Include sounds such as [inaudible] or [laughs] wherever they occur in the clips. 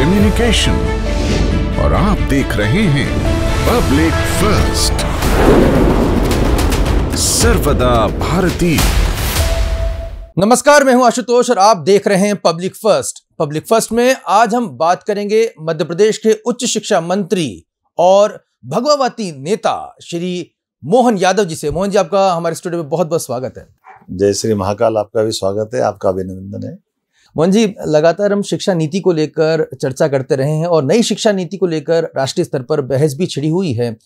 Communication और आप देख रहे हैं पब्लिक फर्स्ट सर्वदा भारती नमस्कार मैं हूं आशुतोष और आप देख रहे हैं पब्लिक फर्स्ट पब्लिक फर्स्ट में आज हम बात करेंगे मध्य प्रदेश के उच्च शिक्षा मंत्री और भगवावती नेता श्री मोहन यादव जी से मोहन जी आपका हमारे स्टूडियो में बहुत बहुत स्वागत है जय श्री महाकाल आपका भी स्वागत है आपका अभिनंदन है मोहन जी लगातार हम शिक्षा नीति को लेकर चर्चा करते रहे हैं और नई शिक्षा नीति को लेकर राष्ट्रीय स्तर पर बहस भी छिड़ी हुई है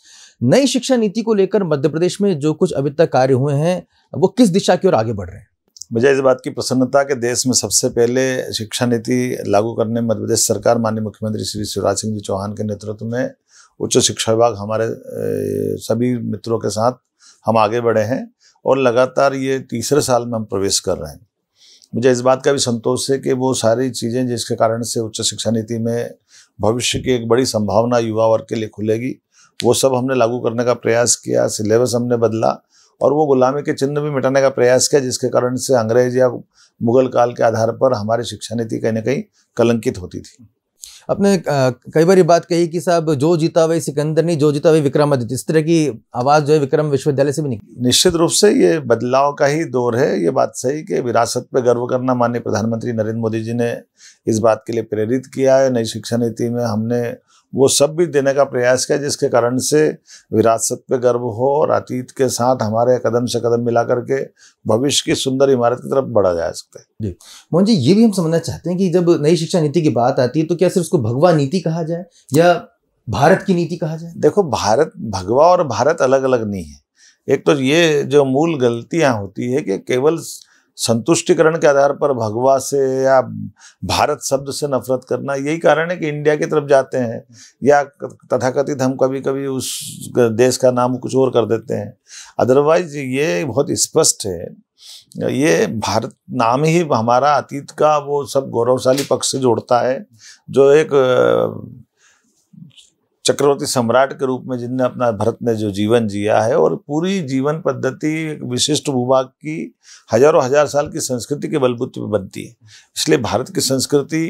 नई शिक्षा नीति को लेकर मध्य प्रदेश में जो कुछ अभी तक कार्य हुए हैं वो किस दिशा की ओर आगे बढ़ रहे हैं मुझे इस बात की प्रसन्नता कि देश में सबसे पहले शिक्षा नीति लागू करने में मध्य प्रदेश सरकार माननीय मुख्यमंत्री श्री शिवराज सिंह जी चौहान के नेतृत्व में उच्च शिक्षा विभाग हमारे सभी मित्रों के साथ हम आगे बढ़े हैं और लगातार ये तीसरे साल में हम प्रवेश कर रहे हैं मुझे इस बात का भी संतोष है कि वो सारी चीज़ें जिसके कारण से उच्च शिक्षा नीति में भविष्य की एक बड़ी संभावना युवा वर्ग के लिए खुलेगी वो सब हमने लागू करने का प्रयास किया सिलेबस हमने बदला और वो गुलामी के चिन्ह भी मिटाने का प्रयास किया जिसके कारण से अंग्रेज या मुगल काल के आधार पर हमारी शिक्षा नीति कहीं ना कहीं कलंकित होती थी आपने कई बार ये बात कही कि साहब जो जीता वही सिकंदर नहीं जो जीता वही विक्रमादित्य इस तरह की आवाज़ जो है विक्रम विश्वविद्यालय से भी नहीं निश्चित रूप से ये बदलाव का ही दौर है ये बात सही कि विरासत पर गर्व करना माननीय प्रधानमंत्री नरेंद्र मोदी जी ने इस बात के लिए प्रेरित किया है नई शिक्षा नीति में हमने वो सब भी देने का प्रयास किया जिसके कारण से विरासत पे गर्व हो और अतीत के साथ हमारे कदम से कदम मिला करके भविष्य की सुंदर इमारत की तरफ बढ़ा जा सकता है जी मोहन जी ये भी हम समझना चाहते हैं कि जब नई शिक्षा नीति की बात आती है तो क्या सिर्फ उसको भगवा नीति कहा जाए या भारत की नीति कहा जाए देखो भारत भगवा और भारत अलग अलग नहीं है एक तो ये जो मूल गलतियां होती है कि केवल संतुष्टिकरण के आधार पर भगवा से या भारत शब्द से नफरत करना यही कारण है कि इंडिया की तरफ जाते हैं या तथाकथित हम कभी कभी उस देश का नाम कुछ और कर देते हैं अदरवाइज ये बहुत स्पष्ट है ये भारत नाम ही हमारा अतीत का वो सब गौरवशाली पक्ष से जोड़ता है जो एक चक्रवर्ती सम्राट के रूप में जिनने अपना भरत ने जो जीवन जिया है और पूरी जीवन पद्धति एक विशिष्ट भूभाग की हजारों हजार साल की संस्कृति के बलबूते पर बनती है इसलिए भारत की संस्कृति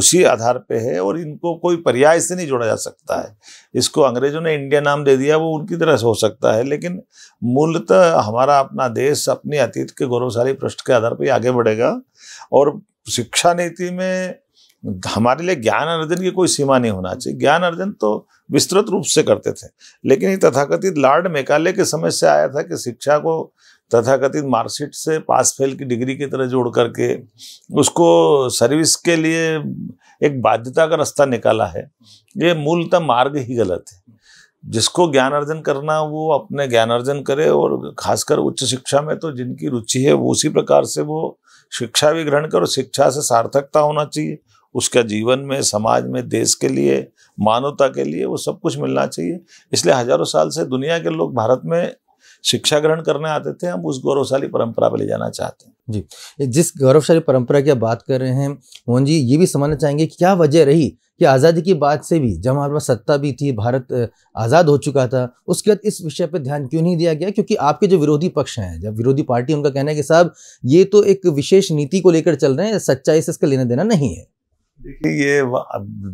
उसी आधार पे है और इनको कोई पर्याय से नहीं जोड़ा जा सकता है इसको अंग्रेजों ने इंडिया नाम दे दिया वो उनकी तरह से हो सकता है लेकिन मूलतः हमारा अपना देश अपने अतीत के गौरवशाली पृष्ठ के आधार पर आगे बढ़ेगा और शिक्षा नीति में हमारे लिए ज्ञान अर्जन की कोई सीमा नहीं होना चाहिए ज्ञान अर्जन तो विस्तृत रूप से करते थे लेकिन ये तथाकथित लॉर्ड मेकाले के समय से आया था कि शिक्षा को तथाकथित मार्कशीट से पास फेल की डिग्री की तरह जोड़ करके उसको सर्विस के लिए एक बाध्यता का रास्ता निकाला है ये मूलतः मार्ग ही गलत है जिसको ज्ञान अर्जन करना वो अपने ज्ञान अर्जन करे और खासकर उच्च शिक्षा में तो जिनकी रुचि है वो उसी प्रकार से वो शिक्षा भी ग्रहण करो शिक्षा से सार्थकता होना चाहिए उसका जीवन में समाज में देश के लिए मानवता के लिए वो सब कुछ मिलना चाहिए इसलिए हजारों साल से दुनिया के लोग भारत में शिक्षा ग्रहण करने आते थे हम उस गौरवशाली परंपरा पर ले जाना चाहते हैं जी जिस गौरवशाली परंपरा की आप बात कर रहे हैं मोहन जी ये भी समझना चाहेंगे कि क्या वजह रही कि आज़ादी की बात से भी जब हमारे पास सत्ता भी थी भारत आज़ाद हो चुका था उसके बाद इस विषय पर ध्यान क्यों नहीं दिया गया क्योंकि आपके जो विरोधी पक्ष हैं जब विरोधी पार्टी उनका कहना है कि साहब ये तो एक विशेष नीति को लेकर चल रहे हैं सच्चाई से इसका लेना देना नहीं है देखिए ये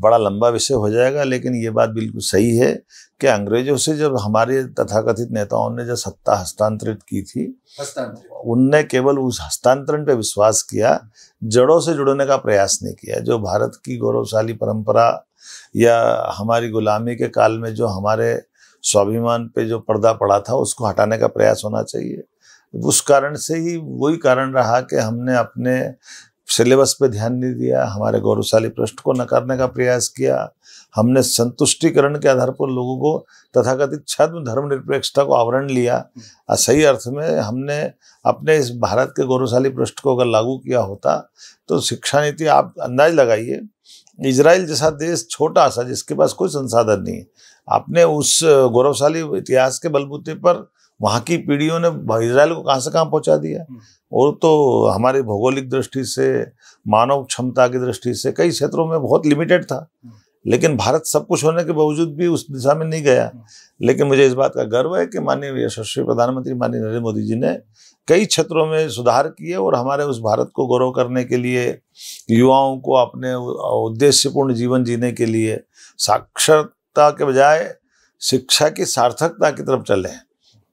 बड़ा लंबा विषय हो जाएगा लेकिन ये बात बिल्कुल सही है कि अंग्रेजों से जब हमारे तथाकथित नेताओं ने जब सत्ता हस्तांतरित की थी उनने केवल उस हस्तांतरण पे विश्वास किया जड़ों से जुड़ने का प्रयास नहीं किया जो भारत की गौरवशाली परंपरा या हमारी गुलामी के काल में जो हमारे स्वाभिमान पे जो पर्दा पड़ा था उसको हटाने का प्रयास होना चाहिए उस कारण से ही वही कारण रहा कि हमने अपने सिलेबस पे ध्यान नहीं दिया हमारे गौरवशाली पृष्ठ को नकारने का प्रयास किया हमने संतुष्टिकरण के आधार पर लोगों को तथाकथित छद्म धर्मनिरपेक्षता को आवरण लिया और सही अर्थ में हमने अपने इस भारत के गौरवशाली पृष्ठ को अगर लागू किया होता तो शिक्षा नीति आप अंदाज लगाइए इसराइल जैसा देश छोटा सा जिसके पास कोई संसाधन नहीं है आपने उस गौरवशाली इतिहास के बलबूते पर वहाँ की पीढ़ियों ने इसराइल को कहाँ से कहाँ पहुँचा दिया हम्म। और तो हमारे भौगोलिक दृष्टि से मानव क्षमता की दृष्टि से कई क्षेत्रों में बहुत लिमिटेड था हम्म। लेकिन भारत सब कुछ होने के बावजूद भी उस दिशा में नहीं गया हम्म। लेकिन मुझे इस बात का गर्व है कि माननीय यशस्वी प्रधानमंत्री माननीय नरेंद्र मोदी जी ने कई क्षेत्रों में सुधार किए और हमारे उस भारत को गौरव करने के लिए युवाओं को अपने उद्देश्यपूर्ण जीवन जीने के लिए साक्षरता के बजाय शिक्षा की सार्थकता की तरफ चले हैं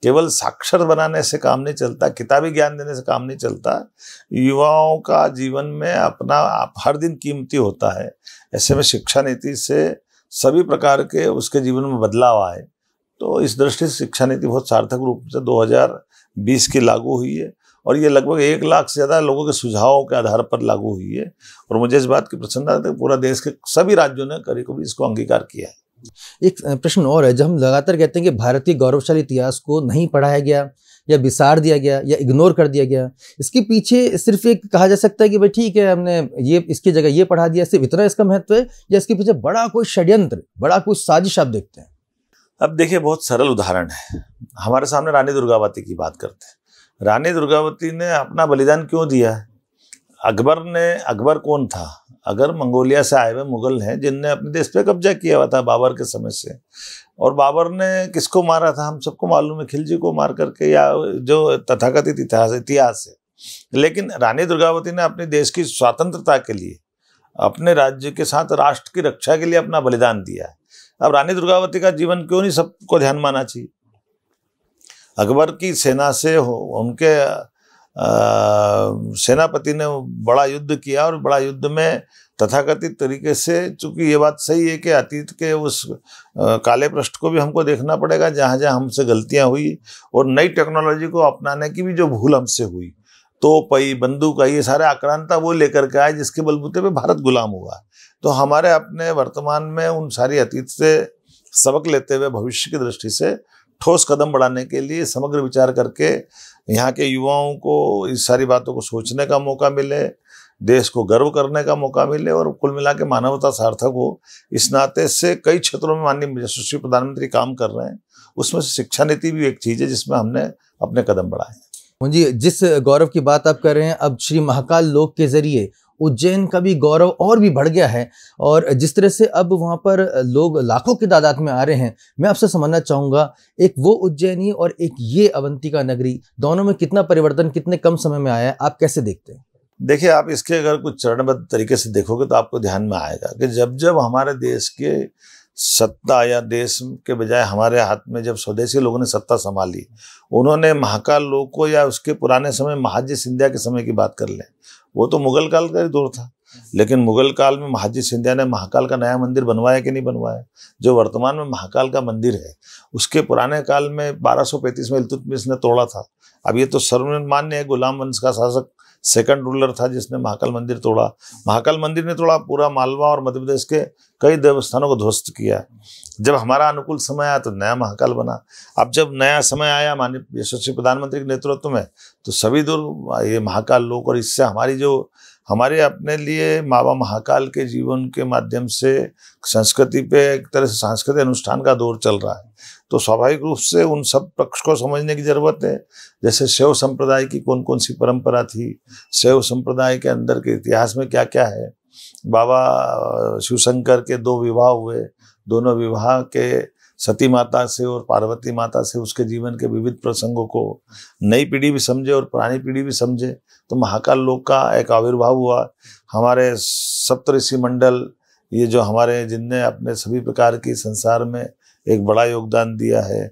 केवल साक्षर बनाने से काम नहीं चलता किताबी ज्ञान देने से काम नहीं चलता युवाओं का जीवन में अपना आप हर दिन कीमती होता है ऐसे में शिक्षा नीति से सभी प्रकार के उसके जीवन में बदलाव आए तो इस दृष्टि से शिक्षा नीति बहुत सार्थक रूप से 2020 की लागू हुई है और ये लगभग एक लाख से ज़्यादा लोगों के सुझावों के आधार पर लागू हुई है और मुझे इस बात की प्रसन्नता है कि पूरा देश के सभी राज्यों ने करीब करीब इसको अंगीकार किया है एक प्रश्न और है जब हम लगातार कहते हैं कि भारतीय गौरवशाली इतिहास को नहीं पढ़ाया गया या बिसार दिया गया या इग्नोर कर दिया गया इसके पीछे सिर्फ एक कहा जा सकता है कि भाई ठीक है हमने ये इसकी जगह ये पढ़ा दिया सिर्फ इतना इसका महत्व है या इसके पीछे बड़ा कोई षड्यंत्र बड़ा कोई साजिश आप देखते हैं अब देखिए बहुत सरल उदाहरण है हमारे सामने रानी दुर्गावती की बात करते हैं रानी दुर्गावती ने अपना बलिदान क्यों दिया अकबर ने अकबर कौन था अगर मंगोलिया से आए हुए मुगल हैं जिनने अपने देश पे कब्जा किया हुआ था बाबर के समय से और बाबर ने किसको मारा था हम सबको मालूम है खिलजी को मार करके या जो तथाकथित इतिहास इतिहास है लेकिन रानी दुर्गावती ने अपने देश की स्वतंत्रता के लिए अपने राज्य के साथ राष्ट्र की रक्षा के लिए अपना बलिदान दिया है अब रानी दुर्गावती का जीवन क्यों नहीं सबको ध्यान माना चाहिए अकबर की सेना से हो उनके सेनापति ने बड़ा युद्ध किया और बड़ा युद्ध में तथाकथित तरीके से चूंकि ये बात सही है कि अतीत के उस आ, काले पृष्ठ को भी हमको देखना पड़ेगा जहाँ जहाँ हमसे गलतियाँ हुई और नई टेक्नोलॉजी को अपनाने की भी जो भूल हमसे हुई तो पई बंदूक ये सारे आक्रांता वो लेकर के आए जिसके बलबूते पे भारत गुलाम हुआ तो हमारे अपने वर्तमान में उन सारी अतीत से सबक लेते हुए भविष्य की दृष्टि से ठोस कदम बढ़ाने के लिए समग्र विचार करके यहाँ के युवाओं को इस सारी बातों को सोचने का मौका मिले देश को गर्व करने का मौका मिले और कुल मिला के मानवता सार्थक हो इस नाते से कई क्षेत्रों में माननीय यशस्वी प्रधानमंत्री काम कर रहे हैं उसमें से शिक्षा नीति भी एक चीज़ है जिसमें हमने अपने कदम बढ़ाए हैं जी जिस गौरव की बात आप कर रहे हैं अब श्री महाकाल लोक के जरिए उज्जैन का भी गौरव और भी बढ़ गया है और जिस तरह से अब वहाँ पर लोग लाखों की तादाद में आ रहे हैं मैं आपसे समझना चाहूँगा एक वो उज्जैनी और एक ये अवंतिका नगरी दोनों में कितना परिवर्तन कितने कम समय में आया है आप कैसे देखते हैं देखिए आप इसके अगर कुछ चरणबद्ध तरीके से देखोगे तो आपको ध्यान में आएगा कि जब जब हमारे देश के सत्ता या देश के बजाय हमारे हाथ में जब स्वदेशी लोगों ने सत्ता संभाली उन्होंने महाकाल लोग को या उसके पुराने समय महाजी सिंधिया के समय की बात कर लें वो तो मुगल काल का ही दौर था लेकिन मुगल काल में महाजी सिंधिया ने महाकाल का नया मंदिर बनवाया कि नहीं बनवाया जो वर्तमान में महाकाल का मंदिर है उसके पुराने काल में 1235 में इल्तुतमिश ने तोड़ा था अब ये तो सर्वमान्य है गुलाम वंश का शासक सेकंड रूलर था जिसने महाकाल मंदिर तोड़ा महाकाल मंदिर ने तोड़ा पूरा मालवा और मध्य प्रदेश के कई देवस्थानों को ध्वस्त किया जब हमारा अनुकूल समय आया तो नया महाकाल बना अब जब नया समय आया माननीय यशस्वी प्रधानमंत्री के नेतृत्व में तो सभी दूर ये महाकाल लोक और इससे हमारी जो हमारे अपने लिए बाबा महाकाल के जीवन के माध्यम से संस्कृति पे एक तरह से सांस्कृतिक अनुष्ठान का दौर चल रहा है तो स्वाभाविक रूप से उन सब पक्ष को समझने की जरूरत है जैसे शैव संप्रदाय की कौन कौन सी परंपरा थी शैव संप्रदाय के अंदर के इतिहास में क्या क्या है बाबा शिवशंकर के दो विवाह हुए दोनों विवाह के सती माता से और पार्वती माता से उसके जीवन के विविध प्रसंगों को नई पीढ़ी भी समझे और पुरानी पीढ़ी भी समझे तो महाकाल लोक का एक आविर्भाव हुआ हमारे सप्तऋषि मंडल ये जो हमारे जिनने अपने सभी प्रकार की संसार में एक बड़ा योगदान दिया है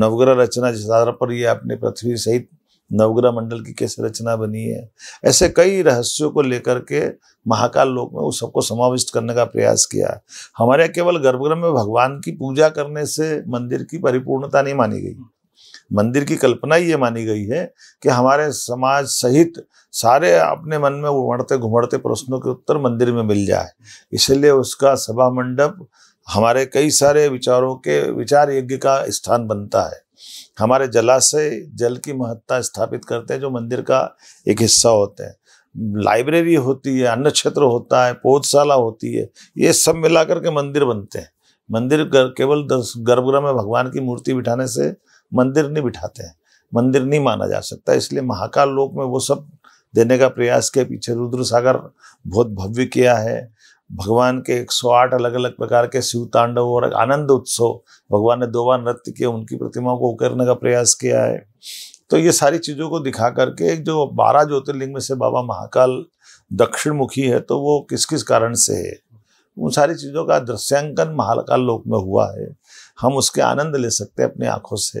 नवग्रह रचना जिस आधार पर ये अपने पृथ्वी सहित नवग्रह मंडल की कैसे रचना बनी है ऐसे कई रहस्यों को लेकर के महाकाल लोक में उस सबको समाविष्ट करने का प्रयास किया हमारे केवल गर्भगृह में भगवान की पूजा करने से मंदिर की परिपूर्णता नहीं मानी गई मंदिर की कल्पना ये मानी गई है कि हमारे समाज सहित सारे अपने मन में उमड़ते घुमड़ते प्रश्नों के उत्तर मंदिर में मिल जाए इसलिए उसका सभा मंडप हमारे कई सारे विचारों के विचार यज्ञ का स्थान बनता है हमारे जलाशय जल की महत्ता स्थापित करते हैं जो मंदिर का एक हिस्सा होते हैं लाइब्रेरी होती है अन्न क्षेत्र होता है पौधशाला होती है ये सब मिलाकर के मंदिर बनते हैं मंदिर केवल गर्भगृह में भगवान की मूर्ति बिठाने से मंदिर नहीं बिठाते हैं मंदिर नहीं माना जा सकता इसलिए महाकाल लोक में वो सब देने का प्रयास के पीछे रुद्र सागर बहुत भव्य किया है भगवान के 108 अलग अलग प्रकार के शिव तांडव और आनंद उत्सव भगवान ने दो बार नृत्य किए उनकी प्रतिमाओं को उकेरने का प्रयास किया है तो ये सारी चीज़ों को दिखा करके जो बारह ज्योतिर्लिंग में से बाबा महाकाल दक्षिण मुखी है तो वो किस किस कारण से है उन सारी चीज़ों का दृश्यांकन महाकाल लोक में हुआ है हम उसके आनंद ले सकते हैं अपनी आँखों से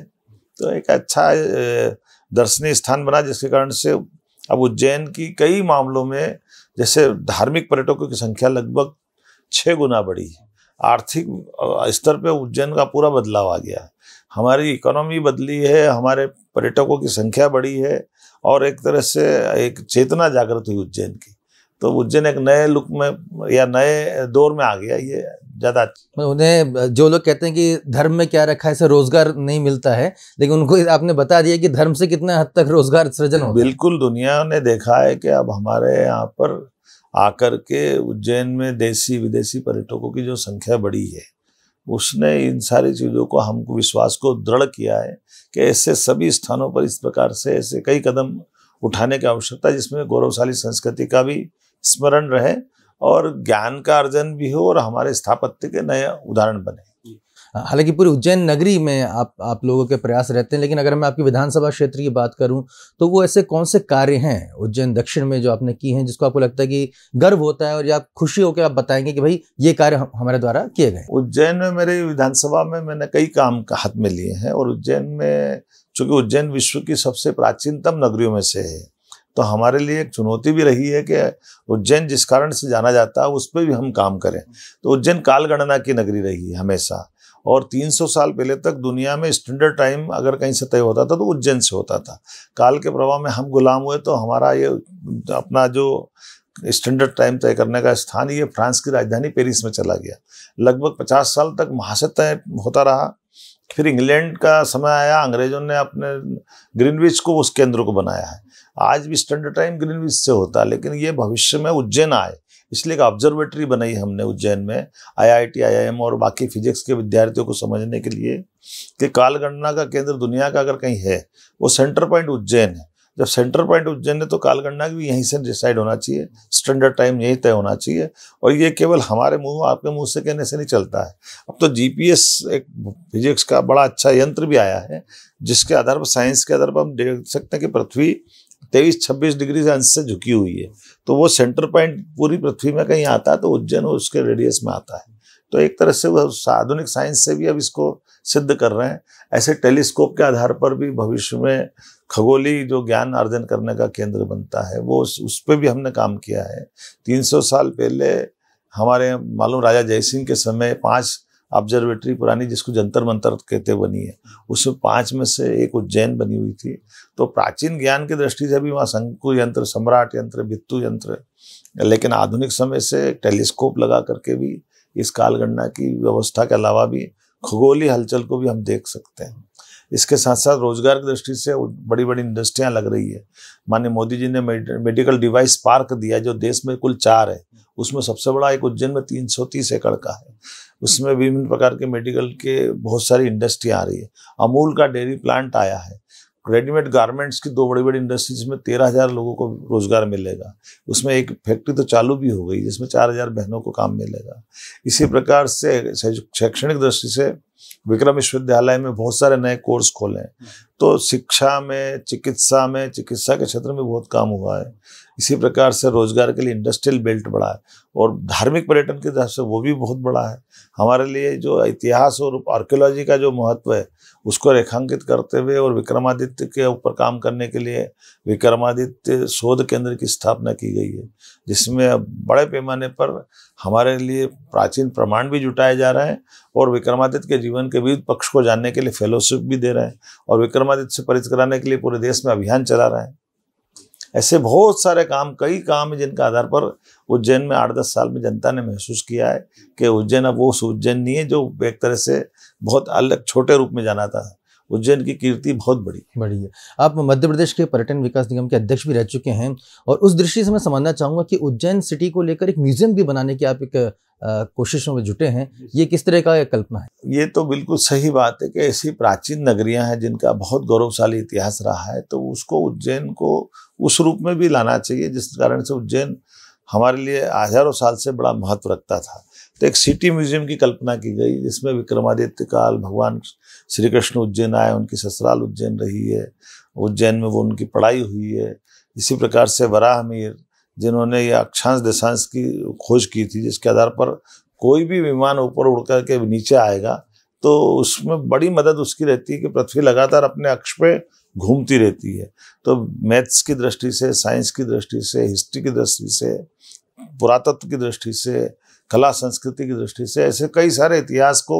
तो एक अच्छा दर्शनीय स्थान बना जिसके कारण से अब उज्जैन की कई मामलों में जैसे धार्मिक पर्यटकों की संख्या लगभग छः गुना बढ़ी है आर्थिक स्तर पे उज्जैन का पूरा बदलाव आ गया है हमारी इकोनॉमी बदली है हमारे पर्यटकों की संख्या बढ़ी है और एक तरह से एक चेतना जागृत हुई उज्जैन की तो उज्जैन एक नए लुक में या नए दौर में आ गया ये ज़्यादा उन्हें जो लोग कहते हैं कि धर्म में क्या रखा है ऐसे रोजगार नहीं मिलता है लेकिन उनको आपने बता दिया कि धर्म से कितने हद तक रोजगार सृजन हो बिल्कुल दुनिया ने देखा है कि अब हमारे यहाँ पर आकर के उज्जैन में देसी विदेशी पर्यटकों की जो संख्या बढ़ी है उसने इन सारी चीज़ों को हमको विश्वास को दृढ़ किया है कि ऐसे सभी स्थानों पर इस प्रकार से ऐसे कई कदम उठाने की आवश्यकता जिसमें गौरवशाली संस्कृति का भी स्मरण रहे और ज्ञान का अर्जन भी हो और हमारे स्थापत्य के नए उदाहरण बने हाँ, हालांकि पूरी उज्जैन नगरी में आप आप लोगों के प्रयास रहते हैं लेकिन अगर मैं आपकी विधानसभा क्षेत्र की बात करूं तो वो ऐसे कौन से कार्य हैं उज्जैन दक्षिण में जो आपने किए हैं जिसको आपको लगता है कि गर्व होता है और या आप खुशी होकर आप बताएंगे कि भाई ये कार्य हम, हमारे द्वारा किए गए उज्जैन में मेरे विधानसभा में मैंने कई काम हाथ में लिए हैं और उज्जैन में चूंकि उज्जैन विश्व की सबसे प्राचीनतम नगरियों में से है तो हमारे लिए एक चुनौती भी रही है कि उज्जैन जिस कारण से जाना जाता है उस पर भी हम काम करें तो उज्जैन कालगणना की नगरी रही है हमेशा और 300 साल पहले तक दुनिया में स्टैंडर्ड टाइम अगर कहीं से तय होता था तो उज्जैन से होता था काल के प्रभाव में हम गुलाम हुए तो हमारा ये अपना जो स्टैंडर्ड टाइम तय करने का स्थान ये फ्रांस की राजधानी पेरिस में चला गया लगभग पचास साल तक वहाँ से तय होता रहा फिर इंग्लैंड का समय आया अंग्रेजों ने अपने ग्रीनविच को उस केंद्र को बनाया है आज भी स्टैंडर्ड टाइम ग्रीनविच से होता है लेकिन ये भविष्य में उज्जैन आए इसलिए एक ऑब्जर्वेटरी बनाई हमने उज्जैन में आईआईटी, आईआईएम और बाकी फिजिक्स के विद्यार्थियों को समझने के लिए कि कालगणना का केंद्र दुनिया का अगर कहीं है वो सेंटर पॉइंट उज्जैन है जब सेंटर पॉइंट उज्जैन है तो कालगणना भी यहीं से डिसाइड होना चाहिए स्टैंडर्ड टाइम यहीं तय होना चाहिए और ये केवल हमारे मुंह आपके मुंह से कहने से नहीं चलता है अब तो जीपीएस एक फिजिक्स का बड़ा अच्छा यंत्र भी आया है जिसके आधार पर साइंस के आधार पर हम देख सकते हैं कि पृथ्वी तेईस छब्बीस डिग्री से अंश से झुकी हुई है तो वो सेंटर पॉइंट पूरी पृथ्वी में कहीं आता है तो उज्जैन उसके रेडियस में आता है तो एक तरह से वह आधुनिक साइंस से भी अब इसको सिद्ध कर रहे हैं ऐसे टेलीस्कोप के आधार पर भी भविष्य में खगोली जो ज्ञान अर्जन करने का केंद्र बनता है वो उस, उस पर भी हमने काम किया है 300 साल पहले हमारे मालूम राजा जयसिंह के समय पांच ऑब्जर्वेटरी पुरानी जिसको जंतर मंतर कहते बनी है उसमें पांच में से एक उज्जैन बनी हुई थी तो प्राचीन ज्ञान की दृष्टि से भी वहाँ शंकु यंत्र सम्राट यंत्र भित्तु यंत्र लेकिन आधुनिक समय से टेलीस्कोप लगा करके भी इस कालगणना की व्यवस्था के अलावा भी खगोली हलचल को भी हम देख सकते हैं इसके साथ साथ रोजगार की दृष्टि से बड़ी बड़ी इंडस्ट्रियां लग रही है माननीय मोदी जी ने मेडिकल डिवाइस पार्क दिया जो देश में कुल चार है उसमें सबसे बड़ा एक उज्जैन में तीस एकड़ का है उसमें विभिन्न प्रकार के मेडिकल के बहुत सारी इंडस्ट्री आ रही है अमूल का डेयरी प्लांट आया है रेडीमेड गारमेंट्स की दो बड़ी बड़ी इंडस्ट्रीज में तेरह हज़ार लोगों को रोजगार मिलेगा उसमें एक फैक्ट्री तो चालू भी हो गई जिसमें चार हज़ार बहनों को काम मिलेगा इसी प्रकार से शैक्षणिक दृष्टि से विक्रम विश्वविद्यालय में बहुत सारे नए कोर्स खोले हैं तो शिक्षा में चिकित्सा में चिकित्सा के क्षेत्र में बहुत काम हुआ है इसी प्रकार से रोजगार के लिए इंडस्ट्रियल बेल्ट बढ़ा है और धार्मिक पर्यटन के हिसाब से वो भी बहुत बड़ा है हमारे लिए जो इतिहास और आर्कियोलॉजी का जो महत्व है उसको रेखांकित करते हुए और विक्रमादित्य के ऊपर काम करने के लिए विक्रमादित्य शोध केंद्र की स्थापना की गई है जिसमें बड़े पैमाने पर हमारे लिए प्राचीन प्रमाण भी जुटाए जा रहे हैं और विक्रमादित्य के जीवन के विविध पक्ष को जानने के लिए फेलोशिप भी दे रहे हैं और विक्रमादित्य से परिचित कराने के लिए पूरे देश में अभियान चला रहे हैं ऐसे बहुत सारे काम कई काम है जिनका आधार पर उज्जैन में आठ दस साल में जनता ने महसूस किया है कि उज्जैन अब वो उज्जैन नहीं है जो एक तरह से बहुत अलग छोटे रूप में जाना था उज्जैन की कीर्ति बहुत बड़ी है बड़ी है आप मध्य प्रदेश के पर्यटन विकास निगम के अध्यक्ष भी रह चुके हैं और उस दृष्टि से मैं समझना चाहूंगा कि उज्जैन सिटी को लेकर एक म्यूजियम भी बनाने की आप एक कोशिशों में जुटे हैं ये किस तरह का कल्पना है ये तो बिल्कुल सही बात है कि ऐसी प्राचीन नगरियां हैं जिनका बहुत गौरवशाली इतिहास रहा है तो उसको उज्जैन को उस रूप में भी लाना चाहिए जिस कारण से उज्जैन हमारे लिए हजारों साल से बड़ा महत्व रखता था तो एक सिटी म्यूजियम की कल्पना की गई जिसमें विक्रमादित्य काल भगवान श्री कृष्ण उज्जैन आए उनकी ससुराल उज्जैन रही है उज्जैन में वो उनकी पढ़ाई हुई है इसी प्रकार से वराह मीर जिन्होंने ये अक्षांश दशांश की खोज की थी जिसके आधार पर कोई भी विमान ऊपर उड़ कर के नीचे आएगा तो उसमें बड़ी मदद उसकी रहती है कि पृथ्वी लगातार अपने अक्ष पे घूमती रहती है तो मैथ्स की दृष्टि से साइंस की दृष्टि से हिस्ट्री की दृष्टि से पुरातत्व की दृष्टि से कला संस्कृति की दृष्टि से ऐसे कई सारे इतिहास को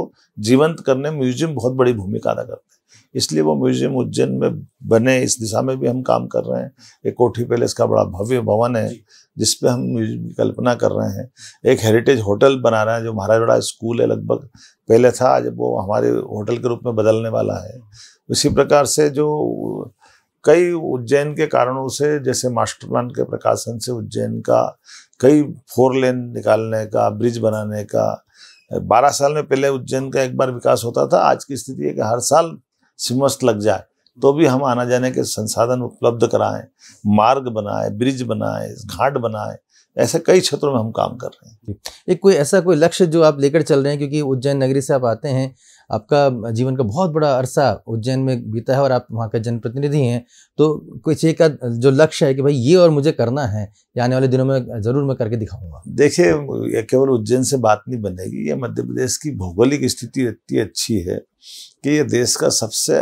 जीवंत करने में म्यूजियम बहुत बड़ी भूमिका अदा करते हैं इसलिए वो म्यूजियम उज्जैन में बने इस दिशा में भी हम काम कर रहे हैं एक कोठी पैलेस का बड़ा भव्य भवन है जिसपे हम म्यूजियम की कल्पना कर रहे हैं एक हेरिटेज होटल बना रहे हैं जो महाराजवाड़ा स्कूल है लगभग पहले था जब वो हमारे होटल के रूप में बदलने वाला है इसी प्रकार से जो कई उज्जैन के कारणों से जैसे मास्टर प्लान के प्रकाशन से उज्जैन का कई फोर लेन निकालने का ब्रिज बनाने का बारह साल में पहले उज्जैन का एक बार विकास होता था आज की स्थिति है कि हर साल सिमस्ट लग जाए तो भी हम आना जाने के संसाधन उपलब्ध कराएं मार्ग बनाए ब्रिज बनाए घाट बनाए ऐसे कई क्षेत्रों में हम काम कर रहे हैं एक कोई ऐसा कोई लक्ष्य जो आप लेकर चल रहे हैं क्योंकि उज्जैन नगरी से आप आते हैं आपका जीवन का बहुत बड़ा अरसा उज्जैन में बीता है और आप वहाँ के जनप्रतिनिधि हैं तो कुछ एक का जो लक्ष्य है कि भाई ये और मुझे करना है ये आने वाले दिनों में ज़रूर मैं करके दिखाऊंगा देखिए ये केवल उज्जैन से बात नहीं बनेगी ये मध्य प्रदेश की भौगोलिक स्थिति इतनी अच्छी है कि ये देश का सबसे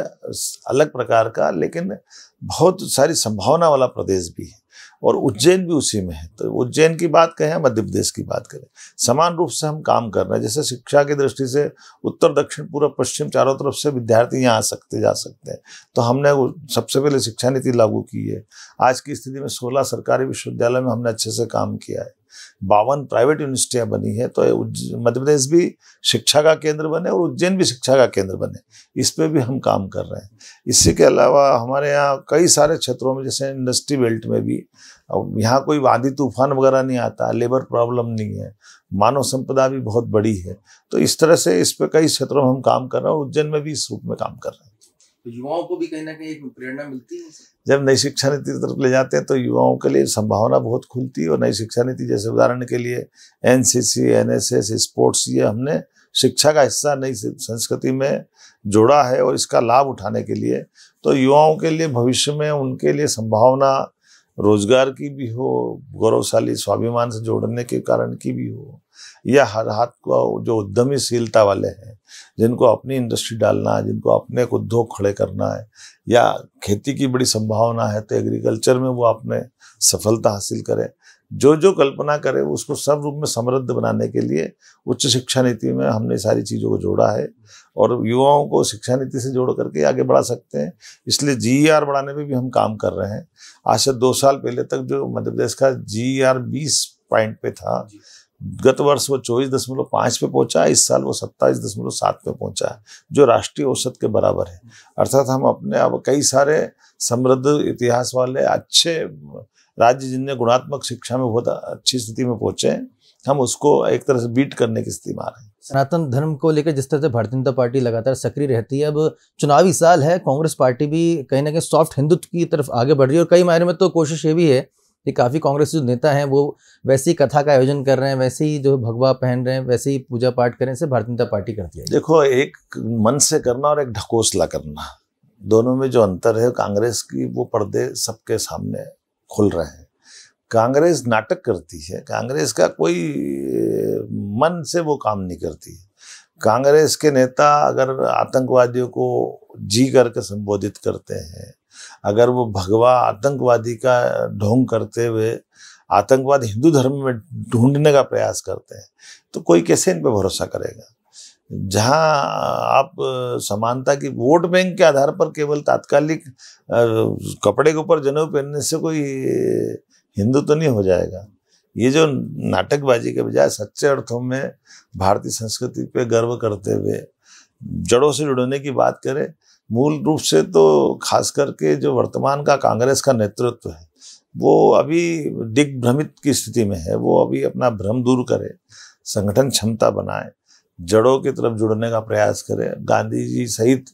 अलग प्रकार का लेकिन बहुत सारी संभावना वाला प्रदेश भी है और उज्जैन भी उसी में है तो उज्जैन की बात कहें मध्य प्रदेश की बात करें समान रूप से हम काम कर रहे हैं जैसे शिक्षा की दृष्टि से उत्तर दक्षिण पूर्व पश्चिम चारों तरफ से विद्यार्थी यहाँ आ सकते जा सकते हैं तो हमने सबसे पहले शिक्षा नीति लागू की है आज की स्थिति में सोलह सरकारी विश्वविद्यालय में हमने अच्छे से काम किया है बावन प्राइवेट यूनिवर्सिटियाँ बनी हैं तो मध्य प्रदेश भी शिक्षा का केंद्र बने और उज्जैन भी शिक्षा का केंद्र बने इस पर भी हम काम कर रहे हैं इसी के अलावा हमारे यहाँ कई सारे क्षेत्रों में जैसे इंडस्ट्री बेल्ट में भी यहाँ कोई आंधी तूफान वगैरह नहीं आता लेबर प्रॉब्लम नहीं है मानव संपदा भी बहुत बड़ी है तो इस तरह से इस पर कई क्षेत्रों में हम काम कर रहे हैं और उज्जैन में भी इस रूप में काम कर रहे हैं तो युवाओं को भी कहीं ना कहीं एक प्रेरणा मिलती है जब नई शिक्षा नीति की तरफ ले जाते हैं तो युवाओं के लिए संभावना बहुत खुलती है और नई शिक्षा नीति जैसे उदाहरण के लिए एनसीसी एनएसएस स्पोर्ट्स ये हमने शिक्षा का हिस्सा नई संस्कृति में जोड़ा है और इसका लाभ उठाने के लिए तो युवाओं के लिए भविष्य में उनके लिए संभावना रोजगार की भी हो गौरवशाली स्वाभिमान से जोड़ने के कारण की भी हो या हर हाथ को जो उद्यमीशीलता वाले हैं जिनको अपनी इंडस्ट्री डालना है जिनको अपने उद्योग खड़े करना है या खेती की बड़ी संभावना है तो एग्रीकल्चर में वो अपने सफलता हासिल करें जो जो कल्पना करे उसको सब रूप में समृद्ध बनाने के लिए उच्च शिक्षा नीति में हमने सारी चीज़ों को जोड़ा है और युवाओं को शिक्षा नीति से जोड़ करके आगे बढ़ा सकते हैं इसलिए जी आर e बढ़ाने में भी हम काम कर रहे हैं आज से दो साल पहले तक जो मध्य प्रदेश का जी आर e बीस पॉइंट पे था गत वर्ष वो चौबीस दशमलव पाँच पे पहुंचा है इस साल वो सत्ताईस दशमलव सात पे पहुंचा है जो राष्ट्रीय औसत के बराबर है अर्थात हम अपने अब कई सारे समृद्ध इतिहास वाले अच्छे राज्य जिनने गुणात्मक शिक्षा में बहुत अच्छी स्थिति में पहुंचे हैं हम उसको एक तरह से बीट करने की स्थिति में आ रहे हैं सनातन धर्म को लेकर जिस तरह से भारतीय जनता पार्टी लगातार सक्रिय रहती है अब चुनावी साल है कांग्रेस पार्टी भी कहीं ना कहीं सॉफ्ट हिंदुत्व की तरफ आगे बढ़ रही है और कई मायने में तो कोशिश ये भी है ये काफ़ी कांग्रेस जो नेता हैं वो वैसी कथा का आयोजन कर रहे हैं वैसे ही जो भगवा पहन रहे हैं वैसे ही पूजा पाठ करें से भारतीय जनता पार्टी करती है देखो एक मन से करना और एक ढकोसला करना दोनों में जो अंतर है कांग्रेस की वो पर्दे सबके सामने खुल रहे हैं कांग्रेस नाटक करती है कांग्रेस का कोई मन से वो काम नहीं करती कांग्रेस के नेता अगर आतंकवादियों को जी करके संबोधित करते हैं अगर वो भगवा आतंकवादी का ढोंग करते हुए आतंकवाद हिंदू धर्म में ढूंढने का प्रयास करते हैं तो कोई कैसे इन पर भरोसा करेगा जहाँ आप समानता की वोट बैंक के आधार पर केवल तात्कालिक कपड़े के ऊपर जनेऊ पहनने से कोई हिंदू तो नहीं हो जाएगा ये जो नाटकबाजी के बजाय सच्चे अर्थों में भारतीय संस्कृति पे गर्व करते हुए जड़ों से जुड़ने की बात करें मूल रूप से तो खास करके जो वर्तमान का कांग्रेस का नेतृत्व है वो अभी दिग्भ्रमित की स्थिति में है वो अभी अपना भ्रम दूर करे संगठन क्षमता बनाए जड़ों की तरफ जुड़ने का प्रयास करे गांधी जी सहित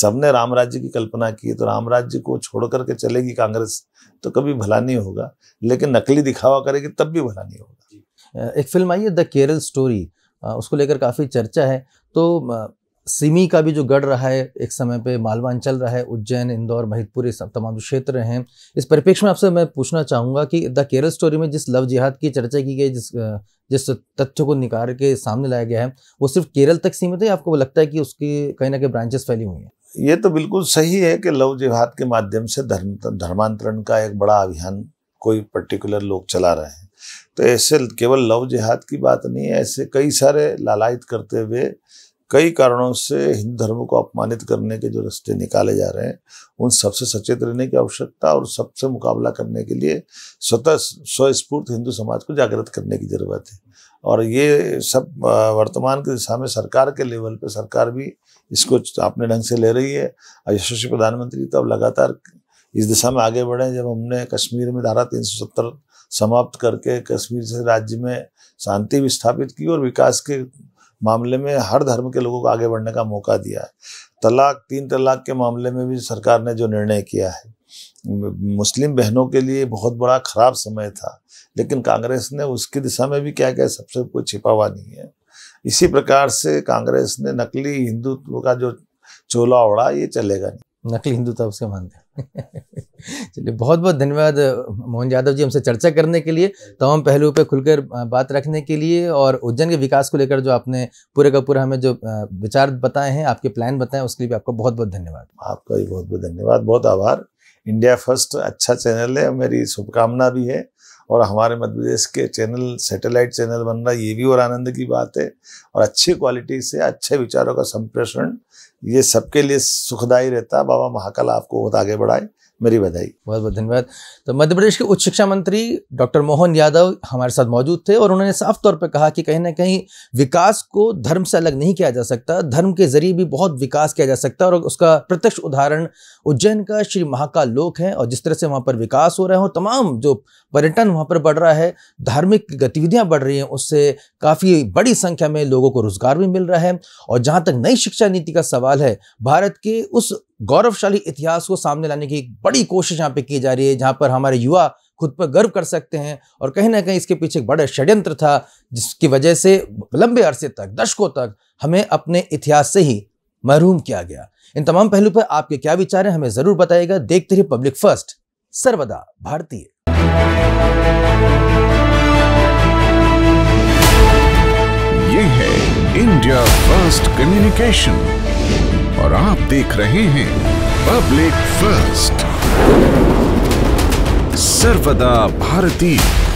सबने राम राज्य की कल्पना की तो राम राज्य को छोड़ करके चलेगी कांग्रेस तो कभी भला नहीं होगा लेकिन नकली दिखावा करेगी तब भी भला नहीं होगा एक फिल्म आई है द केरल स्टोरी उसको लेकर काफ़ी चर्चा है तो सिमी का भी जो गढ़ रहा है एक समय पे मालवांचल रहा है उज्जैन इंदौर महितपुर ये सब तमाम जो क्षेत्र हैं इस परिप्रेक्ष्य में आपसे मैं पूछना चाहूँगा कि द केरल स्टोरी में जिस लव जिहाद की चर्चा की गई जिस जिस तथ्य को निकाल के सामने लाया गया है वो सिर्फ केरल तक सीमित है आपको लगता है कि उसकी कहीं ना कहीं ब्रांचेस फैली हुई हैं ये तो बिल्कुल सही है कि लव जिहाद के माध्यम से धर्म धर्मांतरण का एक बड़ा अभियान कोई पर्टिकुलर लोग चला रहे हैं तो ऐसे केवल लव जिहाद की बात नहीं है ऐसे कई सारे लालायत करते हुए कई कारणों से हिंदू धर्म को अपमानित करने के जो रास्ते निकाले जा रहे हैं उन सबसे सचेत रहने की आवश्यकता और सबसे मुकाबला करने के लिए स्वतः स्वस्फूर्त हिंदू समाज को जागृत करने की जरूरत है और ये सब वर्तमान की दिशा में सरकार के लेवल पे सरकार भी इसको अपने ढंग से ले रही है और यशस्वी प्रधानमंत्री तो अब लगातार इस दिशा में आगे बढ़े जब हमने कश्मीर में धारा तीन समाप्त करके कश्मीर से राज्य में शांति भी स्थापित की और विकास के मामले में हर धर्म के लोगों को आगे बढ़ने का मौका दिया है तलाक तीन तलाक के मामले में भी सरकार ने जो निर्णय किया है मुस्लिम बहनों के लिए बहुत बड़ा खराब समय था लेकिन कांग्रेस ने उसकी दिशा में भी क्या क्या सबसे कोई छिपा हुआ नहीं है इसी प्रकार से कांग्रेस ने नकली हिंदुत्व का जो चोला ओढ़ा ये चलेगा नहीं नकली हिंदुत्व तो उसके मानते हैं [laughs] चलिए बहुत बहुत धन्यवाद मोहन यादव जी हमसे चर्चा करने के लिए तमाम पहलुओं पे खुलकर बात रखने के लिए और उज्जैन के विकास को लेकर जो आपने पूरे का पूरा हमें जो विचार बताए हैं आपके प्लान बताए उसके लिए भी आपको बहुत बहुत धन्यवाद आपका भी बहुत बहुत धन्यवाद बहुत आभार इंडिया फर्स्ट अच्छा चैनल है मेरी शुभकामना भी है और हमारे मध्य प्रदेश के चैनल सैटेलाइट चैनल बन रहा है ये भी और आनंद की बात है और अच्छी क्वालिटी से अच्छे विचारों का संप्रेषण ये सबके लिए सुखदायी रहता बाबा महाकाल आपको बहुत आगे बढ़ाएं मेरी बधाई बहुत बहुत धन्यवाद तो मध्य प्रदेश के उच्च शिक्षा मंत्री डॉक्टर मोहन यादव हमारे साथ मौजूद थे और उन्होंने साफ तौर पर कहा कि कहीं ना कहीं विकास को धर्म से अलग नहीं किया जा सकता धर्म के जरिए भी बहुत विकास किया जा सकता है और उसका प्रत्यक्ष उदाहरण उज्जैन का श्री महाकाल लोक है और जिस तरह से वहाँ पर विकास हो रहा है और तमाम जो पर्यटन वहाँ पर बढ़ रहा है धार्मिक गतिविधियाँ बढ़ रही हैं उससे काफ़ी बड़ी संख्या में लोगों को रोजगार भी मिल रहा है और जहाँ तक नई शिक्षा नीति का सवाल है भारत के उस गौरवशाली इतिहास को सामने लाने की एक बड़ी कोशिश यहाँ पे की जा रही है जहाँ पर हमारे युवा खुद पर गर्व कर सकते हैं और कहीं ना कहीं इसके पीछे एक बड़ा षड्यंत्र था जिसकी वजह से लंबे अरसे तक दशकों तक हमें अपने इतिहास से ही महरूम किया गया इन तमाम पहलू पर आपके क्या विचार हैं हमें ज़रूर बताइएगा देखते रहिए पब्लिक फर्स्ट सर्वदा भारतीय ये है इंडिया फर्स्ट कम्युनिकेशन और आप देख रहे हैं पब्लिक फर्स्ट सर्वदा भारतीय